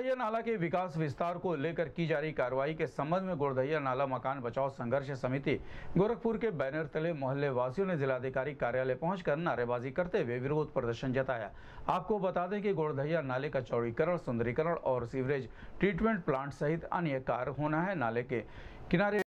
गोरधैया नाला के विकास विस्तार को लेकर की जा रही कार्रवाई के संबंध में गोरधैया नाला मकान बचाओ संघर्ष समिति गोरखपुर के बैनर तले मोहल्ले वासियों ने जिलाधिकारी कार्यालय पहुंचकर नारेबाजी करते हुए विरोध प्रदर्शन जताया आपको बता दें कि गोरधैया नाले का चौड़ीकरण सुंदरीकरण और सीवरेज ट्रीटमेंट प्लांट सहित अन्य कार्य होना है नाले के किनारे